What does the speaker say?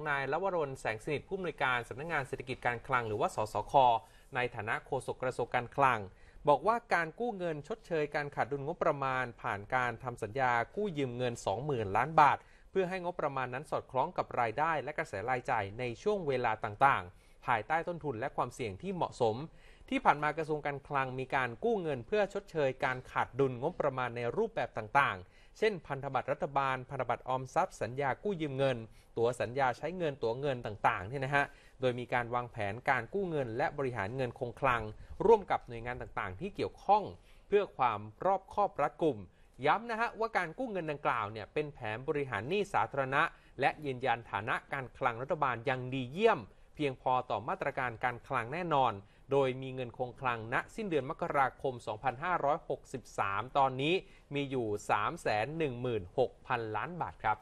ของนายลวรนแสงสนิทผู้อำนวยการสำนักงงานเศรษฐกิจการคลัง หรือว่าสสคในฐานะโฆษกกระทรวงการคลัง บอกว่าการกู้เงินชดเชยการขาดดุลงบประมาณ ผ่านการทำสัญญากู้ยืมเงิน 20,000ล้านบาท เพื่อให้งบประมาณนั้นสอดคล้องกับรายได้และกระแสรายจ่ายในช่วงเวลาต่าง ๆภายใต้ต้นทุนและความเสี่ยงที่เหมาะสม ที่ผ่านมากระทรวงการคลังมีการกู้เงินเพื่อชดเชย การขาดดุลงบประมาณในรูปแบบต่างๆ เช่น พันธบัตรรัฐบาล พันธบัตรออมทรัพย์ สัญญากู้ยืมเงิน ตั๋วสัญญาใช้เงิน ตั๋วเงินต่างๆเนี่ยนะฮะ โดยมีการวางแผนการกู้เงิน และบริหารเงินคงคลัง ร่วมกับหน่วยงานต่างๆ ที่เกี่ยวข้อง เพื่อความรอบคอบรัดกุม ย้ำนะฮะว่าการกู้เงินดังกล่าวเนี่ยเป็นแผนบริหารหนี้สาธารณะ และยืนยันฐานะการคลังรัฐบาลยังดีเยี่ยมพียงพอต่อมาตรการการคลังแน่นอน โดยมีเงินคงคลังณสิ้นเดือนมกราคม 2563 ตอนนี้มีอยู่ 316,000 ล้านบาทครับ